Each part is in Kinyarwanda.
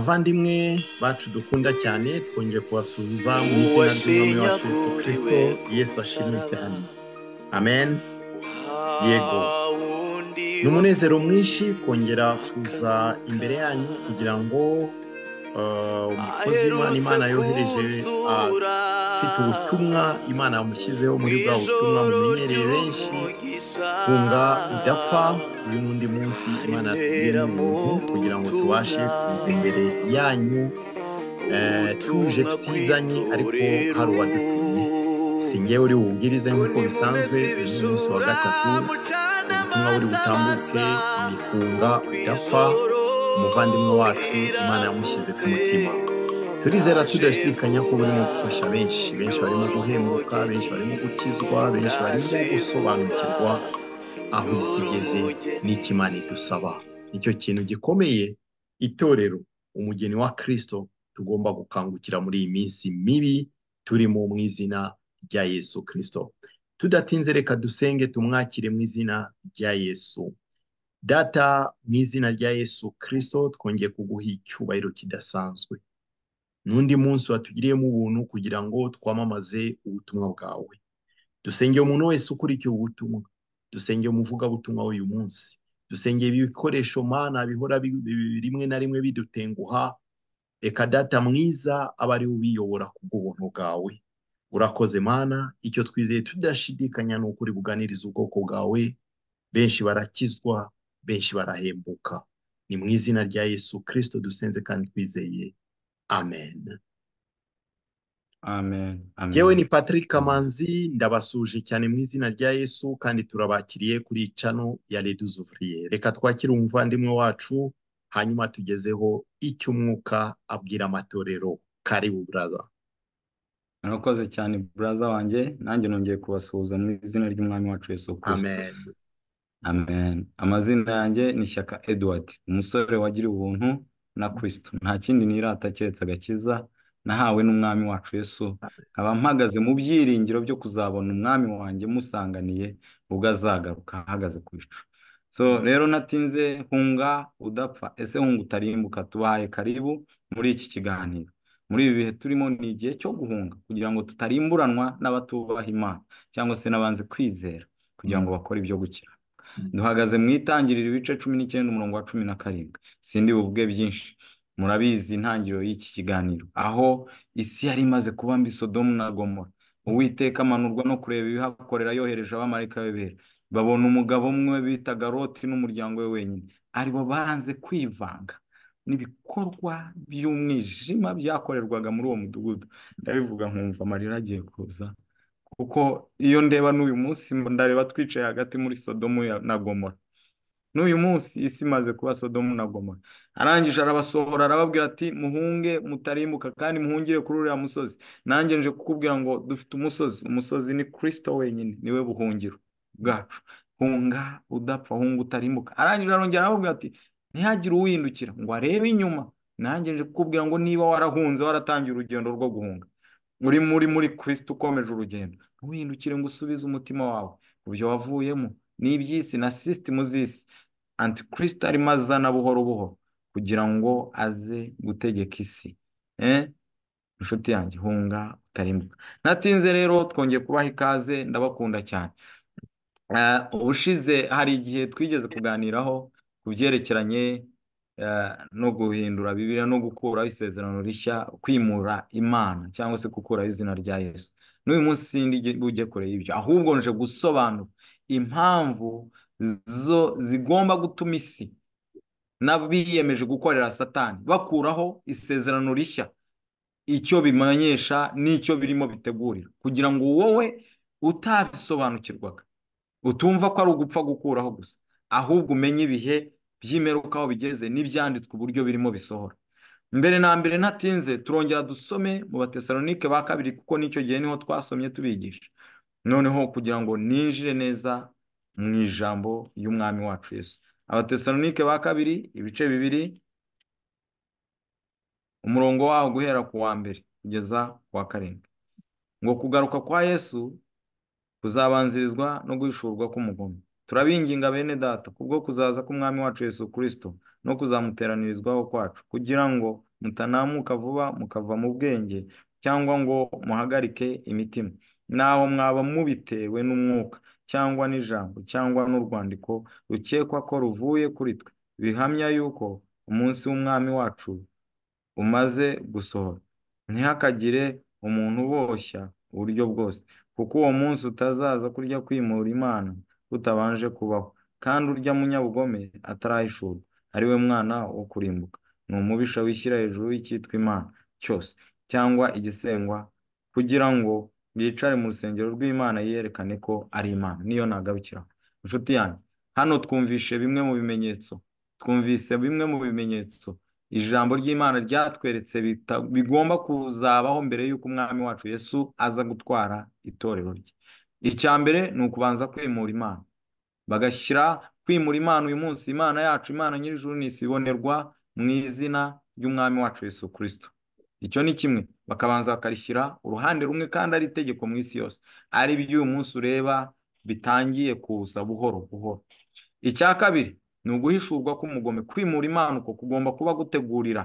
bavandimwe bacu dukunda cyane twongeye kubasuhuza mu izina ry'umwami wacu yesu kirisito yesu ashimwe cyane amen yego ni umunezero mwinshi kongera kuza imbere yanyu kugira ngo uh, umukozi w'imana imana yohereje uh, ufite ubutumwa imana yamushyizeho muri bwa butumwa mumenyereye benshi kunga idapfa buri n'undi munsi imana yatugirira umuntu kugira ngo tubashe kuza imbere yanyu eh, tuje tutizanye ariko hari uwadutumye si ngewe uri bubwirize nk'uko bisanzwe uyu munsi wa gatatu ubutumwa buri butambuke ni kunga idapfa umuvandimwe wacu imana yamushyize ku mutima turizera tudashidikanya ko burimo gufasha benshi benshi barimo guhemuka benshi barimo gukizwa benshi barimo gusobanukirwa aho isi igeze n'ikimana idusaba nicyo kintu gikomeye itorero umugeni wa kirisito tugomba gukangukira muri iyi minsi mibi turimo mu izina rya yesu kirisito tudatinze reka dusenge tumwakire mu izina rya yesu data mu izina rya yesu kirisito twongeye kuguha icyubahiro kidasanzwe n'undi munsi watugiriyemo ubuntu kugira ngo twamamaze ubutumwa bwawe dusenge umuntu wese ukurikiye ubutumwa dusenge umuvugabutumwa w'uyu munsi dusenge ibikoresho mana bihora rimwe na rimwe bidutenguha reka data mwiza aba ari ubiyobora ku bw'ubuntu bwawe urakoze mana icyo twizeye tudashidikanya ni ukuri buganiriza ubwoko bwawe benshi barakizwa benshi barahembuka ni mu izina rya yesu kirisito dusenze kandi twizeye amen yewe ni patrick kamanzi ndabasuje cyane mu izina rya yesu kandi turabakiriye kuri cano ya reduzuvuriye reka twakire umuvandimwe wacu hanyuma tugezeho icy'umwuka abwira amatorero karibu buraza murakoze cyane buraza wanjye nanjye nongeye kubasuhuza mu izina ry'umwami wacu yesu amen amazina yanjye ni shyaka edward umusore wagira ubuntu na kirisito nta kindi nirata keretse agakiza nahawe n'umwami wacu Yesu nkaba mpagaze mu byiringiro byo kuzabona umwami wanjye musanganiye ubwo azagaruka ahagaze ku bicu so rero natinze hunga udapfa ese hunga utarimbuka tubahaye karibu muri iki kiganiro muri ibi bihe turimo ni igihe cyo guhunga kugira ngo tutarimburanwa n'abatubaha imana cyangwa se n'abanze kwizera kugira ngo bakore ibyo gukira Hmm. duhagaze mu itangiriro ibice cumi n'icyenda umurongo wa cumi na karindwi sindi buvuge byinshi murabizi intangiriro y'iki kiganiro aho isi yari imaze kuba mbi sodomu na gomora uwiteka amanurwa no kureba ibihakorera yohereje abamarayika b'ibera babona umugabo umwe bitaga roti n'umuryango we wenyine aribo banze kwivanga n'ibikorwa by'umwijima byakorerwaga muri uwo mudugudu ndabivuga nkumva amarira agiye kuza kuko iyo ndeba n'uyu munsi ndareba twicaye hagati muri sodomu na gomora n'uyu munsi isi imaze kuba sodomu na gomora arangije arabasohora arababwira ati muhunge mutarimbuka kandi muhungire kuri uriya musozi nanjye nje kukubwira ngo dufite umusozi umusozi ni kirisito wenyine niwe buhungiro bwacu hunga udapfa hunga utarimbuka arangije arongera arababwira ati ntihagire uwindukira ngo arebe inyuma nanjye nje kukubwira ngo niba warahunze waratangiye urugendo rwo guhunga uri muri muri kirisito ukomeje urugendo ntuhindukire ngo usubize umutima wawe ku byo wavuyemo n'iby'isi na sisitimu z'isi antikirisita arimo azana buhoro buhoro kugira ngo aze gutegeka isi eh? inshuti yanjye hunga utarimbuka natinze rero twongeye kubaha ikaze ndabakunda cyane eh, ubushize hari igihe twigeze kuganiraho ku byerekeranye eh, no guhindura bibiriya no gukuraho isezerano rishya kwimura imana cyangwa se gukuraho izina rya yesu n'uyu munsi sindi ujye kure ahubwo nje gusobanura impamvu zo zigomba gutuma isi n'abiyemeje gukorera satani bakuraho isezerano rishya icyo bimanyesha n'icyo birimo bitegurira kugira ngo wowe utabisobanukirwaga utumva ko ari ugupfa gukuraho gusa ahubwo umenye ibihe by'imerukaho bigeze n'ibyanditswe uburyo birimo bisohora mbere na mbere natinze turongera dusome mu batesalonike ba kabiri kuko n'icyo gihe niho twasomye tubigisha noneho kugira ngo ninjire neza mu ijambo y'umwami wacu Yesu abatesalonike ba kabiri ibice bibiri umurongo waho guhera ku wa mbere kugeza ku wa karindwi ngo kugaruka kwa yesu kuzabanzirizwa no guhishurwa k'umugome turabinginga bene data kubwo kuzaza k'umwami wacu Yesu kirisito no kuzamuteranirizwaho kwacu kugira ngo mutanamuka vuba mukava mu bwenge cyangwa ngo muhagarike imitima naho mwaba mubitewe n'umwuka cyangwa n'ijambo cyangwa n'urwandiko rukekwa ko ruvuye kuri twe bihamya yuko umunsi w'umwami wacu umaze gusohora ntihakagire umuntu uboshya uburyo bwose kuko uwo munsi utazaza kurya kwimura imana utabanje kubaho kandi urya munyabugome atarahishurwa ari we mwana wo kurimbuka ni umubisha wishyira hejuru y'icyitwa imana cyose cyangwa igisengwa kugira ngo yicare mu rusengero rw'imana yerekane ko ari imana niyo ntagarukiraho inshuti yanjye hano twumvise bimwe mu bimenyetso twumvise bimwe mu bimenyetso ijambo ry'imana ryatweretse bigomba kuzabaho mbere y'uko umwami wacu yesu aza gutwara itorero rye icya mbere ni ukubanza kwemura imana bagashyira kwimura imana uyu munsi imana yacu imana nyir'ijuru isibonerwa mu izina ry'umwami wacu Yesu Kristo icyo ni kimwe bakabanza bakarishyira uruhande rumwe kandi ari itegeko mu isi yose ari ibyo uyu munsi ureba bitangiye kuza buhoro buhoro icya kabiri ni uguhishurwa k'umugome kwimura imana uko kugomba kuba gutegurira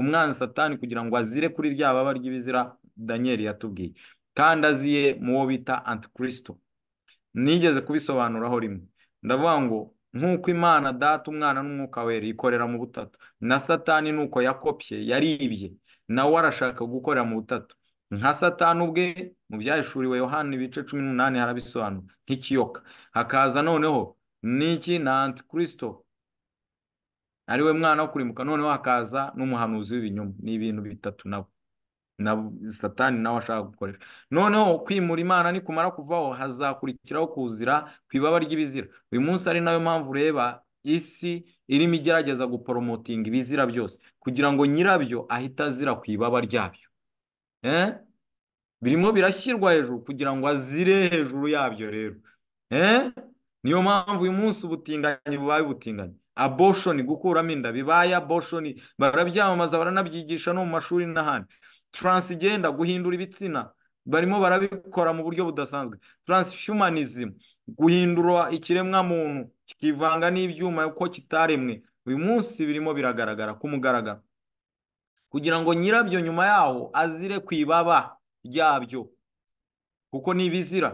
umwanzi satani kugira ngo azire kuri rya baba ry'ibizira daniel yatubwiye kandi aziye mu wo bita antikristo nigeze kubisobanuraho rimwe ndavuga ngo nk'uko imana data umwana n'umwuka wera ikorera mu butatu na satani nuko yakopye yaribye nawe arashaka gukorera mu butatu nka satani ubwe mu byahishuriwe yohani ibice cumi n'umunani harabisobanura nk'ikiyoka hakaza noneho niki na antikirisito ariwe mwana wo kurimbuka noneho hakaza n'umuhanuzi w'ibinyoma ni ibintu bitatu nawe na satani nawe ashaka gukoresha noneho kwimura imana nikumara kuvaho hazakurikiraho kuzira ku ibaba ry'ibizira uyu munsi ari nayo mpamvu ureba isi irimo igerageza guporomotinga ibizira byose kugira ngo nyirabyo ahita azira ku ibaba ryabyo eh? birimo birashyirwa hejuru kugira ngo azire hejuru yabyo rero eh? niyo mpamvu uyu munsi ubutinganyi bubaye ubutinganyi aboshoni gukuramo inda bibaye aboshoni barabyamamaza baranabyigisha no mu mashuri n'ahandi transigenda guhindura ibitsina barimo barabikora mu buryo budasanzwe Transhumanism guhindura ikiremwa muntu kikivanga n'ibyuma uko kitaremwe uyu munsi birimo biragaragara ku mugaragaro kugira ngo nyirabyo nyuma yaho azire ku ibaba ryabyo kuko ntibizira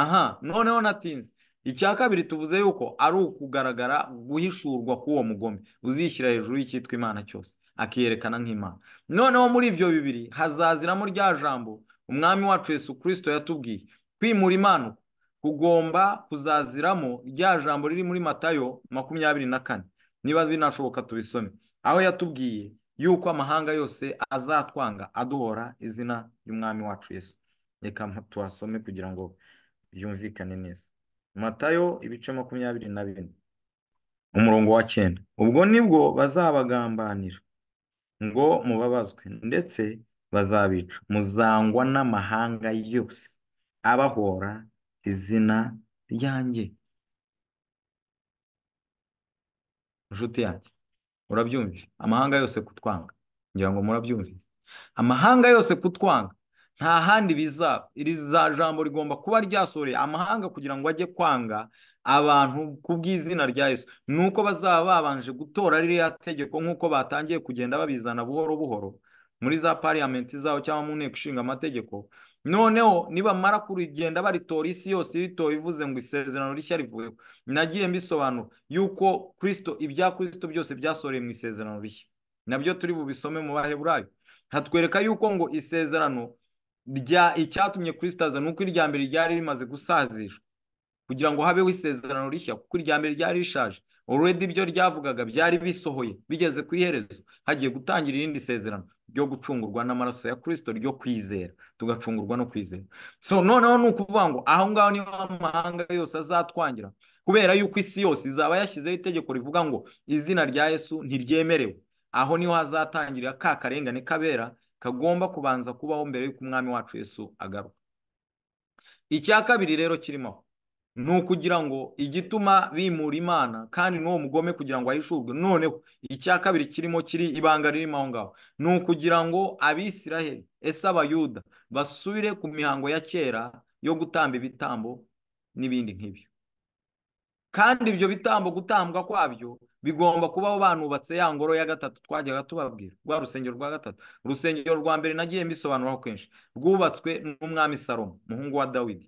aha noneho natinze icya kabiri tuvuze yuko ari ukugaragara guhishurwa k'uwo mugome uzishyira hejuru y'icyitwa imana cyose akiyerekana nk'imana noneho muri ibyo bibiri hazaziramo rya jambo umwami wacu Yesu kirisito yatubwiye kwimura imana kugomba kuzaziramo rya jambo riri muri matayo makumyabiri na kane niba binashoboka tubisome aho yatubwiye yuko amahanga yose azatwanga aduhora izina ry'umwami wacu Yesu reka tuhasome kugira ngo byumvikane neza matayo ibice makumyabiri na bine umurongo wa cyenda ubwo nibwo bazabagambanira ngo mubabazwe ndetse bazabica muzangwa n'amahanga yose abahora izina ryanjye inshuti yanjye urabyumvise amahanga yose kutwanga ngira ngo murabyumvise amahanga yose kutwanga nta handi bizaba iri za jambo rigomba kuba ryasoreye amahanga kugira ngo ajye kwanga abantu ku bw'izina rya Yesu ni uko bazaba babanje gutora ririya tegeko nk'uko batangiye kugenda babizana buhoro buhoro muri za pariyamenti zabo cyangwa mu nteko ishinga amategeko noneho nibamara kurigenda baritora isi yose iritoye ivuze ngo isezerano rishya rivuyeho nagiye mbisobanura yuko kirisito ibya kirisito byose byasoreye mu isezerano rishya nabyo turi bubisome mu baheburayo hatwereka yuko ngo isezerano icyatumye kurisitaza ni uko irya mbere ryari rimaze gusazishwa kugira ngo habeho isezerano rishya kuko irya mbere ryari rishaje ururedi ibyo ryavugaga byari bisohoye bigeze ku iherezo hagiye gutangira irindi sezerano ryo gucungurwa n'amaraso ya kirisito ryo kwizera tugacungurwa no kwizera so noneho ni ukuvuga ngo aho ngaho niho amahanga yose azatwangira kubera yuko isi yose izaba yashyizeho itegeko rivuga ngo izina rya yesu ntiryemerewe aho niho hazatangira ka karengane kabera kagomba kubanza kubaho mbere y'uko umwami wacu Yesu agaruka icya kabiri rero kirimo ni ukugira ngo igituma bimura imana kandi n'uwo mugome kugira ngo ahishurwe noneho icya kabiri kirimo kiri ibanga ririmo aho ngaho ni ukugira ngo abisiraheli ese abayuda basubire ku mihango ya kera yo gutamba ibitambo n'ibindi nk'ibyo kandi ibyo bitambo gutambwa kwabyo bigomba kubaho banubatse ya ngoro ya gatatu twajyaga tubabwira rwa rusengero rwa gatatu urusengero rwa mbere nagiye mbisobanuraho kenshi rwubatswe n'umwami salomo umuhungu wa dawidi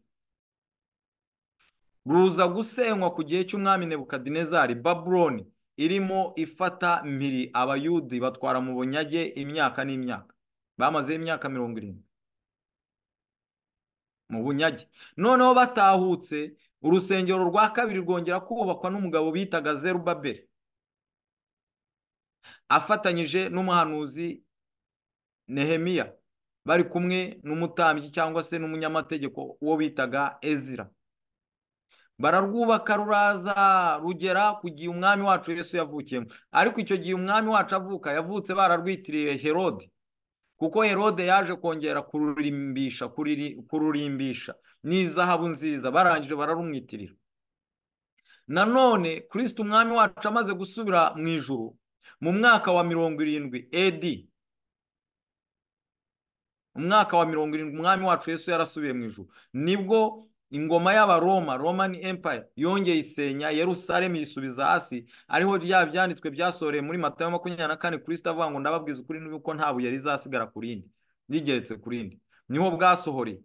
ruza gusenywa ku gihe cy'umwami nebukadinezari baburoni irimo ifata mpiri abayudi batwara mu bunyage imyaka n'imyaka bamaze imyaka mirongo irindwi mu bunyage noneho batahutse urusengero rwa kabiri rwongera kubakwa n'umugabo bitaga zerubaberi afatanyije n'umuhanuzi nehemiya bari kumwe n'umutambyi cyangwa se n'umunyamategeko uwo bitaga ezira bararwubaka ruraza rugera ku gihe umwami wacu yesu yavukiyemo ariko icyo gihe umwami wacu avuka yavutse bararwitiriye herode kuko herode yaje kongera kururimbisha kururimbisha n'izahabu nziza barangije bararumwitirira nanone kirisiti umwami wacu amaze gusubira mu ijuru mu mwaka wa mirongo irindwi edi umwaka wa mirongo irindwi umwami wacu yesu yarasubiye mu ijuru nibwo ingoma y'abaroma romani empire yongeye isenya yerusalemu yisubiza hasi ariho rya byanditswe byasohoreye muri matayo makumyabiri na kane kirisita avuga ngo ndababwiza ukuri n'uko nta yari rizasigara ku rindi rigeretse ku rindi niho bwasohoreye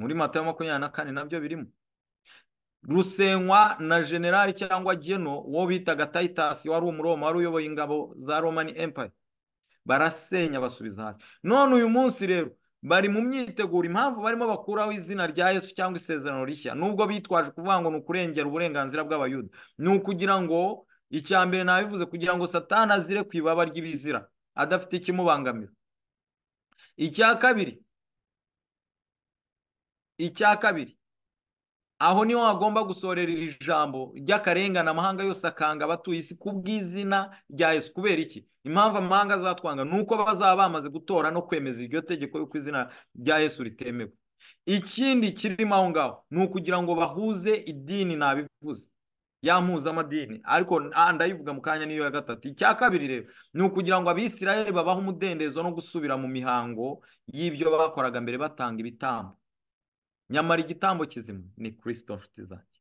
muri matayo makumyabiri na kane nabyo birimo rusenywa na generali cyangwa geno uwo bitaga tayitasi wari umuroma wari uyoboye ingabo za romani empire barasenya basubiza hasi none uyu munsi rero bari mu myiteguro impamvu barimo bakuraho izina rya yesu cyangwa isezerano rishya nubwo bitwaje kuvuga ngo ni ukurengera uburenganzira bw'abayuda ni ukugira ngo icya mbere nabivuze kugira ngo satana azire ku ibaba ry'ibizira adafite ikimubangamira icya kabiri icya kabiri aho niho hagomba gusorera iri jambo ry'akarengane amahanga yose akanga abatuye isi ku bw'izina rya yesu kubera iki impamvu amahanga azatwanga ni uko bazaba bamaze gutora no kwemeza iryo tegeko y'uko izina rya yesu ritemewe ikindi kirimo aho ngaho ni ukugira ngo bahuze idini nabivuze ya mpuzamadini ariko ndayivuga mu kanya niyo ya gatatu icya kabiri rero ni ukugira ngo abisirayeli babahe umudendezo no gusubira mu mihango y'ibyo bakoraga mbere batanga ibitambo nyamara igitambo kizima ni kirisito nshuti zanjye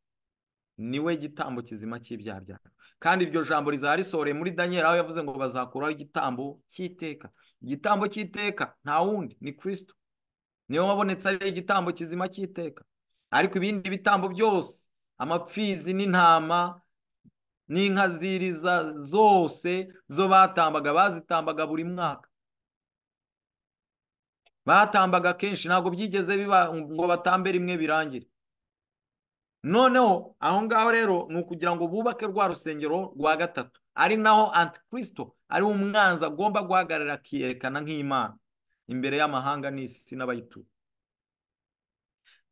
niwe gitambo kizima cy'ibyaha byacu kandi iryo jambo rizaba risohoreye muri daniel aho yavuze ngo bazakuraho igitambo cy'iteka igitambo cy'iteka nta wundi ni kirisito niyo wabonetse ari igitambo kizima cy'iteka ariko ibindi bitambo byose amapfizi n'intama n'inka ziriza zose zo batambaga bazitambaga buri mwaka batambaga kenshi ntabwo byigeze biba ngo batambere imwe birangire noneho aho ngaho rero ni ukugira ngo bubake rwa rusengero rwa gatatu ari naho antikirisito ari umwanzi agomba guhagarara akiyerekana nk'imana imbere y'amahanga n'isi n'abayituye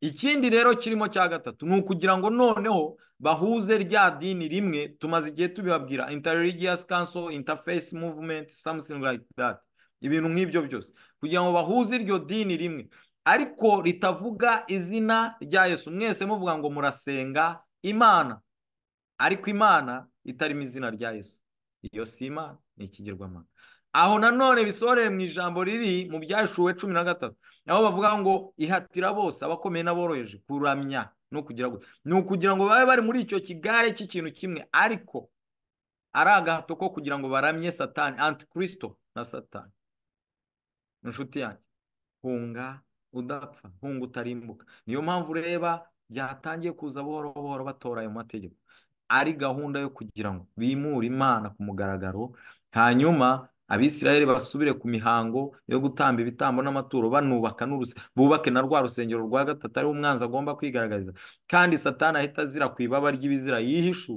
ikindi rero kirimo cya gatatu ni ukugira ngo noneho bahuze rya dini rimwe tumaze igihe tubibabwira interreligious council interface movement something like that ibintu nk'ibyo byose kugira ngo bahuze iryo dini rimwe ariko ritavuga izina rya Yesu mwese muvuga ngo murasenga imana ariko imana itarimo izina rya Yesu iyo si imana ni ikigirwamana aho nanone bisohoreye mu ijambo riri mu byashuwe cumi na gatatu aho bavuga ngo ihatira bose abakomeye n'aboroheje kuramya no kugira gutya ni ukugira ngo babe bari muri icyo kigare cy'ikintu kimwe ariko ari agahato ko kugira ngo baramye satani antikristo na satani inshuti yanjye hunga udapfa hungu utarimbuka niyo mpamvu ureba byatangiye kuza buhoro buhoro batora ayo mategeko ari gahunda yo kugira ngo bimure imana ku mugaragaro hanyuma abisirayeli basubire ku mihango yo gutamba ibitambo n'amaturo banubaka bubake na rwa rusengero rwa gatatu ariho umwanzi agomba kwigaragariza kandi satana ahita azira ku ibaba ry'ibizira yihishu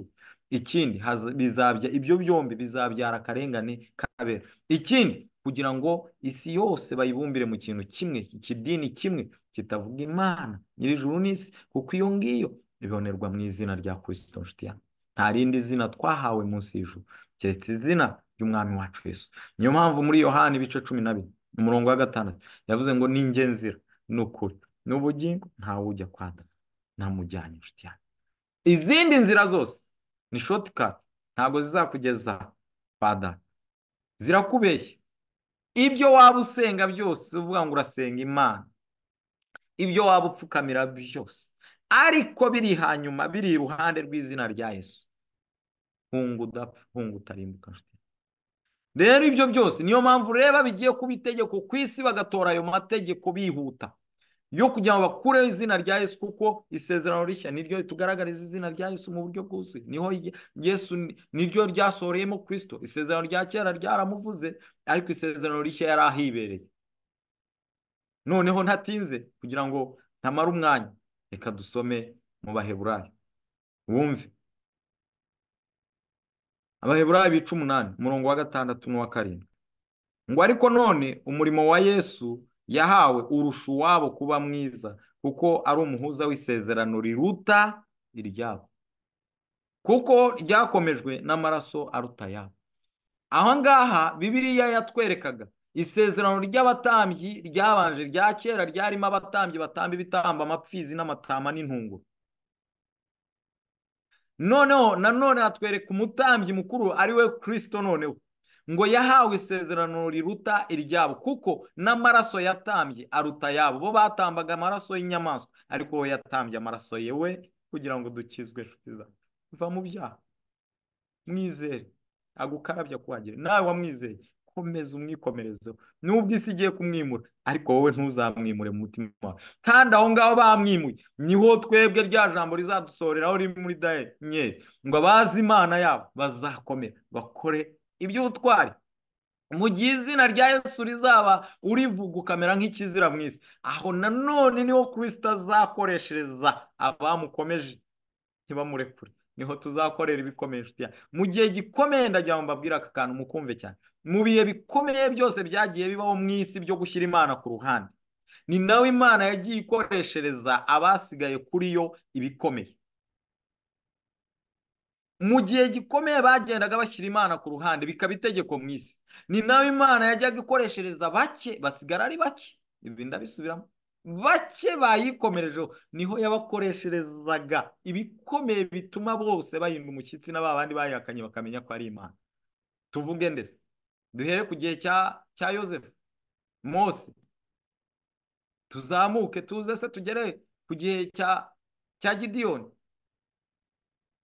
ikindi bizabya ibyo byombi bizabyara akarengane kabera ikindi kugira ngo isi yose bayibumbire mu kintu kimwe ikidini kimwe kitavuga imana nyir'ijuru n'isi kuko iyo ngiyo bibonerwa mu izina rya kirisito nshuti nta rindi zina twahawe munsi y'ijuru keretse izina ry'umwami wacu Yesu niyo mpamvu muri yohani ibice cumi na bine umurongo wa gatandatu yavuze ngo ninge nzira ni ukuri ni ubugingo ntawe ujya kwandura ntamujyanye inshuti izindi nzira zose ni shotikati ntabwo zizakugeza fada zirakubeshya ibyo waba usenga byose uvuga ngo urasenga imana ibyo waba upfukamira byose ariko biri hanyuma biri iruhande rw'izina rya yesu hunga udapfa hunga utarimbuka rero ibyo byose niyo mpamvu reba bigiye kuba itegeko ku isi bagatora ayo mategeko bihuta yo kugira ngo bakureho izina rya yesu kuko isezerano rishya niryo tugaragariza izina rya yesu mu buryo bwuzuye niho yesu niryo ryasohoreyemo kirisito isezerano rya kera ryaramuvuze ariko isezerano rishya yari ahibereye noneho ntatinze kugira ngo ntamare umwanya reka dusome mu baheburayo wumve abaheburayo bica umunani umurongo wa gatandatu n'uwa karindwi ngo ariko none umurimo wa yesu yahawe urusha uwabo kuba mwiza kuko ari umuhuza w'isezerano riruta iryabo kuko ryakomejwe n'amaraso aruta yabo aha ngaha bibiriya yatwerekaga isezerano ry'abatambyi ryabanje rya kera ryarimo abatambyi batamba ibitambo amapfizi n'amatama n'intunguru noneho nanone hatwereka umutambyi mukuru ari we kirisito noneho ngo yahawe isezerano riruta iryabo kuko n'amaraso yatambye aruta yabo bo batambaga amaraso y'inyamaswa ariko we yatambye amaraso yewe kugira ngo dukizwe inshuti zacu mu byaha mwizere agukarabya kuhagera nawe wamwizeye komeza umwikomerezeho nubwo isi igiye kumwimura ariko wowe ntuzamwimure mu mutima wawe kandi aho ngaho bamwimuye niho twebwe rya jambo rizadusoreraho riri muri daye ngo abazi imana yabo bazakomera bakore iby'ubutwari mu gihe izina rya yesu rizaba urivuga ukamera nk'ikizira mu isi aho nanone niho kirisita azakoreshereza abamukomeje ntibamurekure niho tuzakorera ibikomeye mu gihe gikomeye ndagira ngo mbabwire aka kantu mukumve cyane mu bihe bikomeye byose byagiye bibaho mu isi byo gushyira imana ku ruhande ni nawe imana yagiye ikoreshereza abasigaye kuri yo ibikomeye mu gihe gikomeye bagendaga bashyira imana ku ruhande bikaba itegeko mu isi ni nawe imana yajyaga ikoreshereza bake basigara ari bake ibi ndabisubiramo bake bayikomerejeho niho yabakoresherezaga ibikomeye bituma bose bahinda umushyitsi na ba bandi bayihakanye bakamenya ko ari imana tuvuge ndetse duhere ku gihe cya cya yosefu mose tuzamuke tuze se tugere ku gihe cya gidiyoni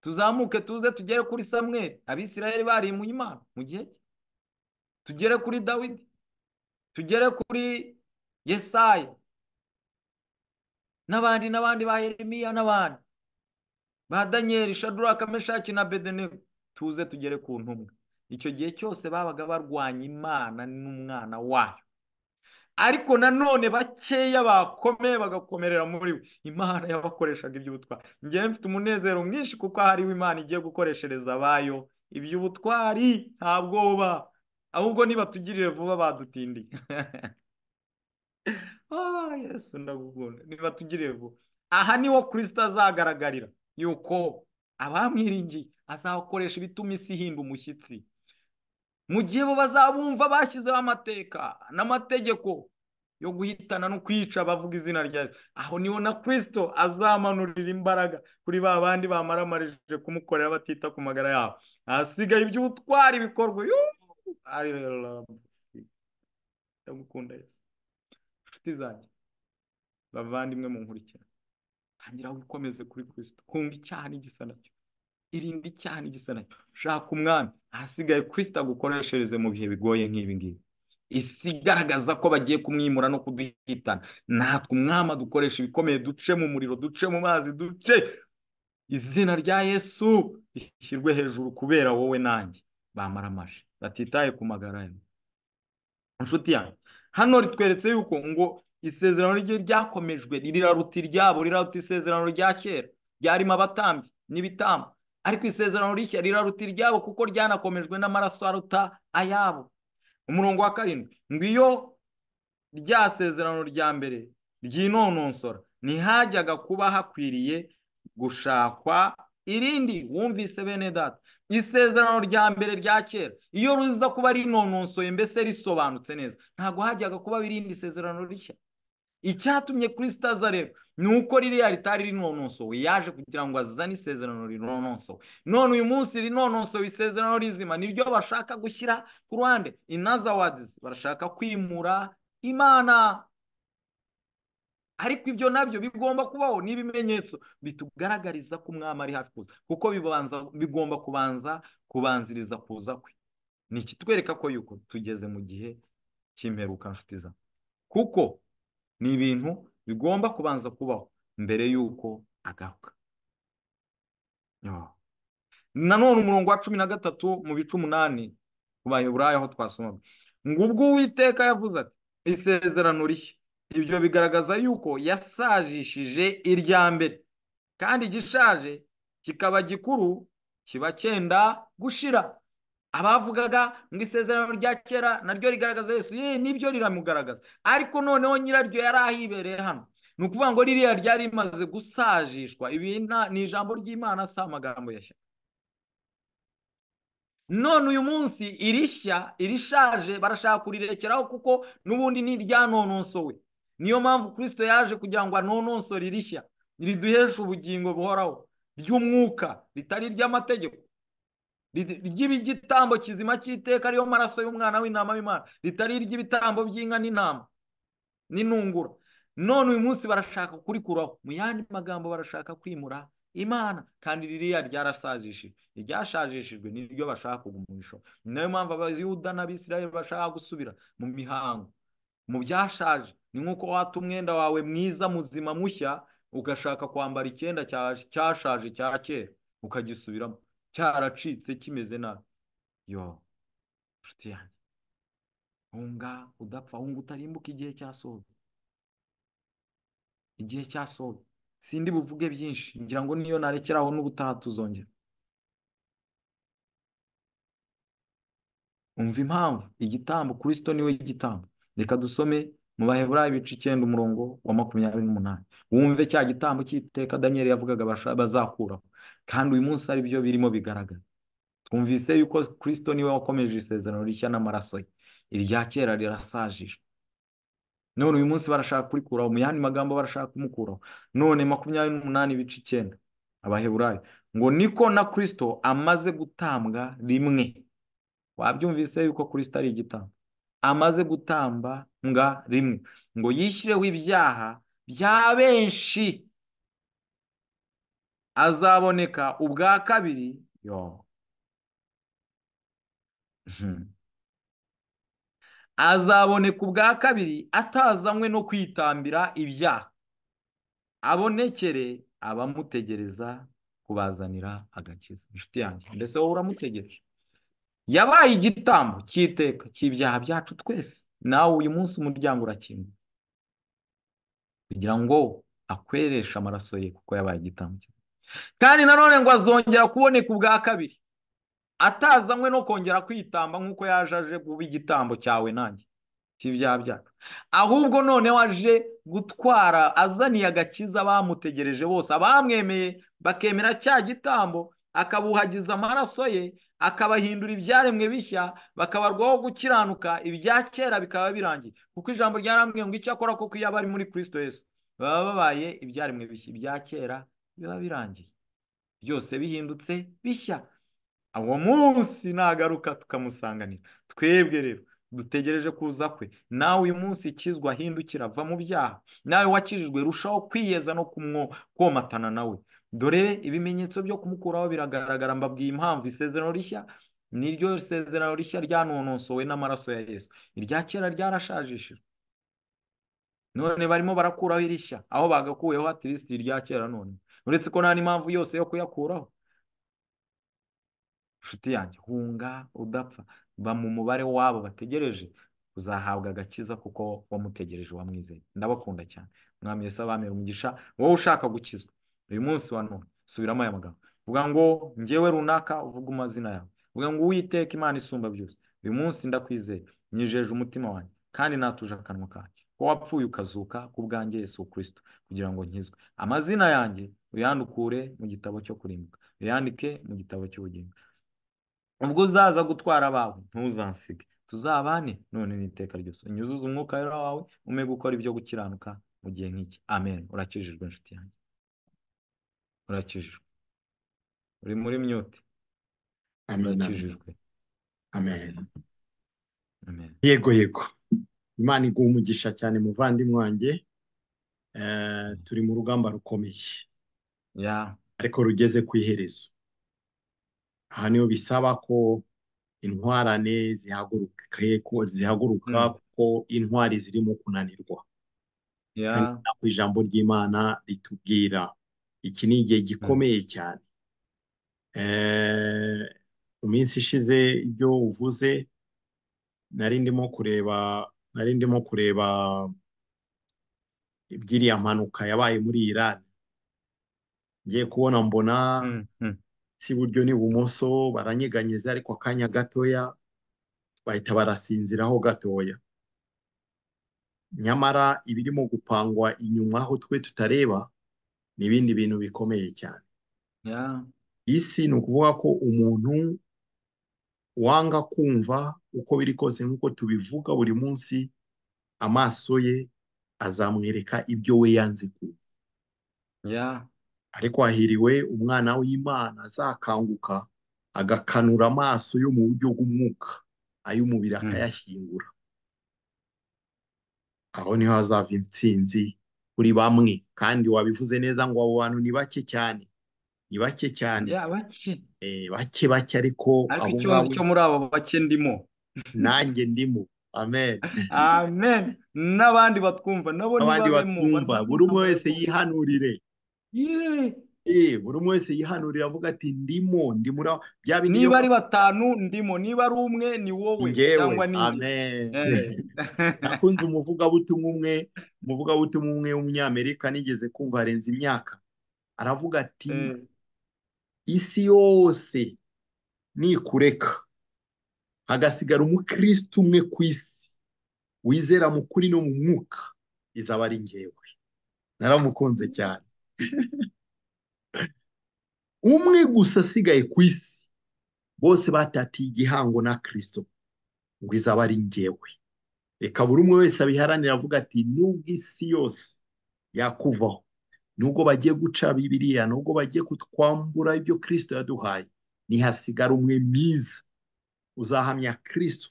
tuzamuke tuze tugere kuri samweri abisirayeli barimuye imana mu gihe cye tugere kuri dawidi tugere kuri yesaya n'abandi n'abandi ba yeremiya n'abandi ba daniyeli shadura kameshaki na bedenebo tuze tugere ku ntumwa icyo gihe cyose babaga barwanya imana n'umwana wayo ariko nanone bakeya bakomeye bagakomerera muri we imana yabakoreshaga iby'ubutwari ngewe mfite umunezero mwinshi kuko hariho imana igiye gukoreshereza abayo iby'ubutwari nta bwoba ahubwo niba tugirire vuba badutindi ah, yesu ndagukunda niba tugirire vuba aha niho kirisita azagaragarira yuko abamwiringiye azakoresha ibituma isi ihinda umushyitsi mu gihe bo bazabumva bashyizeho amateka n'amategeko yo guhitana no kwica bavuga izina rya aho niho na kirisito azamanurira imbaraga kuri ba bandi bamaramarije kumukorera batita ku magara yabo ahasigaye iby'ubutwari bikorwa ndagukunda yose inshuti zanjye bavandimwe mu nkurikira tangira wikomeze kuri kirisito kumva icyaha n'igisa nacyo irinde icyaha n'igisarane shaka umwami ahasigaye kirisita agukoreshereze mu bihe bigoye nk'ibi ngibi isi igaragaza ko bagiye kumwimura no kuduhitana natwe umwami dukoresha ibikomeye duce mu muriro duce mu mazi duce izina rya yesu rishyirwe hejuru kubera wowe nanjye bamara amashe batitaye ku magara ye inshuti yanjye hano ritweretse yuko ngo isezerano rye ryakomejwe riraruta iryabo riraruta isezerano rya kera ryarimo abatambyi n'ibitambo ariko isezerano rishya riraruta iryabo kuko ryanakomejwe n'amaraso aruta ayabo umurongo wa karindwi ngo iyo rya sezerano rya mbere ryinononsora ntihajyaga kuba hakwiriye gushakwa irindi wumvise bene data isezerano rya mbere rya kera iyo ruza kuba rinononsoye mbese risobanutse neza ntabwo hajyaga kuba irindi sezerano rishya icyatumye kuri sitazi areba ni uko ririya ritari rinonosowe yaje kugira ngo azane isezerano rinonosowe none uyu munsi rinonosowe isezerano rizima niryo bashaka gushyira ku ruhande inaza wadizi barashaka kwimura imana ariko ibyo nabyo bigomba kubaho n’ibimenyetso ibimenyetso bitugaragariza ko umwami ari hafi kuza kuko bibanza bigomba kubanza kubanziriza kuza kwe ni ikitwereka ko yuko tugeze mu gihe cy'imperuka nshuti za kuko ni ibintu bigomba kubanza kubaho mbere y'uko agaruka nanone umurongo wa cumi na gatatu mu bice umunani ku bayoburayi aho twasomaga ngo ubwo uwiteka yavuze ati isezerano rishya ibyo bigaragaza yuko yasajishije irya mbere kandi igishaje kikaba gikuru kiba cyenda gushira abavugaga ngo isezerano rya kera naryo rigaragaza yesu ye nibyo riramugaragaza ariko noneho nyiraryo yari ahibereye hano ni ukuvuga ngo ririya ryari rimaze gusajishwa ibi ni ijambo ry'imana si amagambo yashya none uyu munsi irishya irishaje barashaka kurirekeraho kuko n'ubundi ni rya iryanonosowe niyo mpamvu kirisito yaje kugira ngo anonosore irishya riduheshe ubugingo buhoraho ry'umwuka ritari ry'amategeko ry'igitambo kizima cy'iteka ariyo maraso y'umwana w'intama w'imana ritari iry'ibitambo by'inka n'intama n'intungura none uyu munsi barashaka kurikuraho mu yandi magambo barashaka kwimura imana kandi ririya ryarasajishije iryashajishijwe niryo bashaka kugumisha ni nayo mpamvu abayuda n'abisirayeli bashaka gusubira mu mihango mu byashaje ni nk'uko wata umwenda wawe mwiza muzima mushya ugashaka kwambara icyenda cyashaje cya kera ukagisubiramo cyaracitse kimeze nabi yo nshuti yanjye hunga udapfa hunga utarimbuka igihe cya sobe igihe cya sobe sindi buvuge byinshi ngira ngo niyo narekera aho n'ubutaha tuzongera umva impamvu igitambo kirisito niwe gitambo reka dusome mu baheburayo ibice icyenda umurongo wa makumyabiri n'umunani wumve cya gitambo cy'iteka daniel yavugaga bazakuraho kandi uyu munsi ari byo birimo bigaragara twumvise yuko kirisito niwe wakomeje isezerano rishya n'amaraso ye irya kera rirasajijwe none uyu munsi barashaka kurikuraho mu yandi magambo barashaka kumukuraho none makumyabiri n'umunani ibice icyenda abaheburayo ngo niko na kirisito amaze gutambwa rimwe wabyumvise yuko kirisito ari igitambo amaze gutambwa rimwe ngo yishyireho ibyaha bya benshi azaboneka ubwa kabiri yo hmm. azaboneka ubwa kabiri atazanywe no kwitambira ibyaha abonekere abamutegereza kubazanira agakiza inshuti yanjye mbese wowe uramutegereje yabaye igitambo cy'iteka cy'ibyaha byacu twese nawe uyu munsi umuryango urakinguye kugira ngo akwereshe amaraso ye kuko yabaye igitambo kandi nanone ngo azongera kuboneka ubwa kabiri atazanywe no kongera kwitamba nk'uko yaje aje kuba igitambo cyawe nanjye cy'ibyaha ahubwo none waje gutwara azaniye agakiza bamutegereje bose abamwemeye bakemera cya gitambo akabuhagiza amaraso ye akabahindura ibyaremwe bishya bakabarwaho gukiranuka ibya kera bikaba birangiye kuko ijambo ryarambwiye ngo icyo akora kuko iyo bari muri Kristo Yesu baba babaye ibyaremwe bishya ibya kera biba birangiye byose bihindutse bishya uwo munsi nagaruka tukamusanganira twebwe rero dutegereje kuza kwe nawe uyu munsi ikizwa ahindukira ava mu byaha nawe wakijijwe rushaho kwiyeza no komatana nawe dore ibimenyetso byo kumukuraho biragaragara mbabwiye impamvu isezerano rishya ni ryo sezerano rishya ryanonosowe n'amaraso ya yesu irya kera ryarashajishijwe none barimo barakuraho irishya aho bagakuyeho atirisiti irya kera none uretse ko nta n'impamvu yose yo kuyakuraho inshuti yanjye hunga udapfa ba mu mubare w'abo bategereje uzahabwa agakiza kuko wamutegereje wamwizeye ndabakunda cyane mwami Yesu abamira umugisha wowe ushaka gukizwa uyu munsi wa none subiramo aya magambo uvuga ngo ngewe runaka uvuga amazina yawe uvuga ngo uwiteka imana isumba byose uyu munsi ndakwizeye nyijeje umutima wanjye kandi natuje akanwa kanjye ko wapfuye ukazuka ku bwanjye Yesu kirisito kugira ngo nkizwe amazina yanjye uyandukure mu gitabo cyo kurimbuka uyandike mu gitabo cy'ubugingo ubwo uzaza gutwara abawe ntuzansige tuzabane none n'iteka ryose unyuzuze umwuka wawe ume gukora ibyo gukiranuka mu gihe nk'iki amen urakijijwe inshuti yanjye urakijijwe uri muri myuti urakijijwe amen yego yego imana iguha umugisha cyane muvandimwe wanjye eh, turi mu rugamba rukomeye ariko rugeze ku iherezo aha niho bisaba ko intwarane zihaguruka hmm. kuko intwari zirimo kunanirwa ku ijambo ry'imana ritubwira iki ni igihe gikomeye hmm. cyane eh, mu minsi ishize ibyo uvuze nari ndimo kureba nari ndimo kureba iby'iriya mpanuka yabaye muri irani ngiye kubona mbona hmm, hmm. si iburyo n'ibumoso baranyeganyeza ariko akanya gatoya bahita barasinziraho gatoya nyamara ibirimo gupangwa inyuma aho twe tutareba ni ibindi bintu bikomeye cyane isi ni ukuvuga ko umuntu wanga kumva uko biri kose nk'uko tubivuga buri munsi amaso ye azamwereka ibyo we yanze kumva ariko hahiriwe umwana w'imana azakanguka agakanura amaso yo mu buryo bw'umwuka ay'umubiri hmm. akayashyingura aho niho hazava intsinzi kuri bamwe kandi wabivuze neza ngo abo bantu ni bake cyane ni bake cyane eh, bake bake ariko abo ngabo cyo muri abo bake ndimo nanjye ndimo amen amen n'abandi batwumva nabo n'abandi batwumva buri umwe wese yihanurire buri umwe wese yihanurira avuga ati ndimo ndimo niba ari batanu ndimo niba ari umwe ni wowe cyangwa ni amen eh. nakunze umuvugabutumwa umwe umuvugabutumwa umwe w'umunyamerika nigeze kumva arenze imyaka aravuga ati eh. isi yose nikureka hagasigara umukristo umwe ku isi wizera mu kuri no mu mwuka izaba ari ngewe naramukunze cyane umwe gusa asigaye ku isi bose batatiye igihango na kirisito ngo izaba ari ngewe reka buri umwe wese abiharanira avuga ati nubwo isi yose yakuvaho nubwo bagiye guca bibiriya nubwo bagiye kutwambura ibyo kirisito yaduhaye ntihasigara umwe mwiza uzahamya Kristo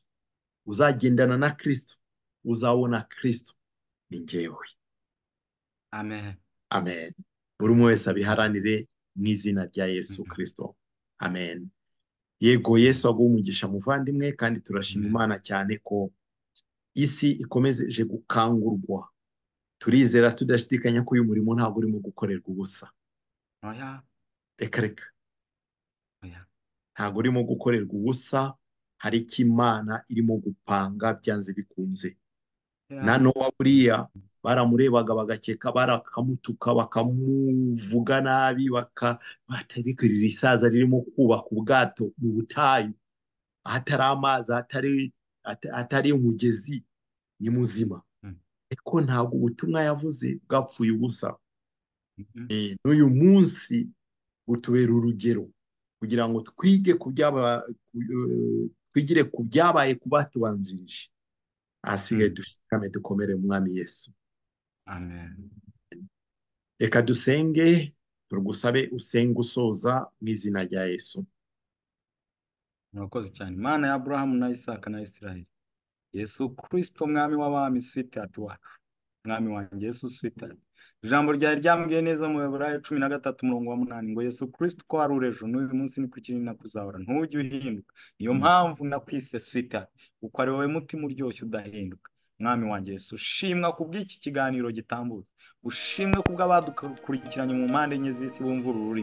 uzagendana na Kristo uzabona Kristo ni ngewe amen amen buri umwe wese abiharanire mu izina rya yesu mhm. kirisito amen yego yesu aguha umugisha muvandimwe kandi turashima mhm. imana cyane ko isi ikomeje gukangurwa turizera tudashidikanya ko uyu murimo ntabwo urimo gukorerwa ubusa reka reka ntabwo urimo gukorerwa ubusa hari icyo imana irimo gupanga byanze bikunze na nowa buriya baramurebaga bagakeka barakamutuka bakamuvuga nabi batarikirira isaza ririmo kubaka ubwato mu butayu ahatari amazi ahatari umugezi ni muzima hmm. ariko ntabwo ubutumwa yavuze bwapfuye ubusa mm-hmm. eh, n'uyu munsi butubera urugero kugira ngo twige eh, twigire ku byabaye ku batubanjirije ahasigaye hmm. dushikame dukomere umwami yesu reka dusenge tugusabe usenge usoza mu izina rya yesu murakoze cyane imana ya aburahamu na isaka na isiraheli yesu kirisito mwami w'abami swite atuwa mwami wanjye yesu swite ijambo rya ryambwiye neza mu buraya cumi na gatatu umurongo wa munani ngo yesu kirisiti ko wari urejo n'uyu munsi ni kuki nakuzahora ntujye uhinduka niyo mm. mpamvu nakwise swita uko ari wowe mutima uryoshye udahinduka mwami wanjye yesu shimwa ku bw'iki kiganiro gitambutse ushimwe ku bw'abadukurikiranye mu mpande enye z'isi bumva uru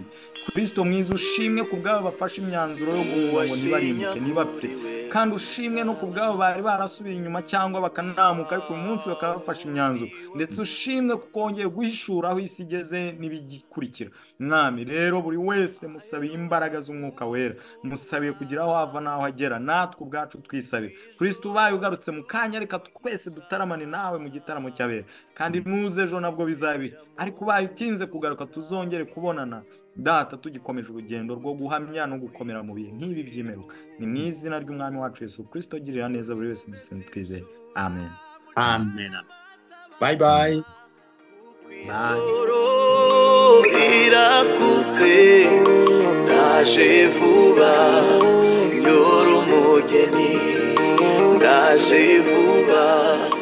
kirisito mwiza ushimwe ku bw'abo bafashe imyanzuro yo guhura ngo ntibarimbuke ntibapfe kandi ushimwe no ku bari barasubiye inyuma cyangwa bakanamuka ariko uyu munsi bakaba bafashe imyanzuro ndetse ushimwe kuko wongeye guhishura aho isi igeze n'ibigikurikira mwami rero buri wese musabiye imbaraga z'umwuka wera musabiye kugira aho hava n'aho agera natwe ubwacu twisabe kirisito ubaye ugarutse mu kanya reka twese dutaramane nawe mu gitaramo cy'abera kandi muze ejo nabwo bizabira ariko ubaye utinze kugaruka tuzongere kubonana data tugikomeje urugendo rwo guhamya no gukomera mu bihe nk'ibi by'imeruka ni mu izina ry'umwami wacu Yesu kirisito ugirira neza buri wese dusenze twizere amen amen bayi bayi irakuze ndaje vuba nyora umugeni ndaje vuba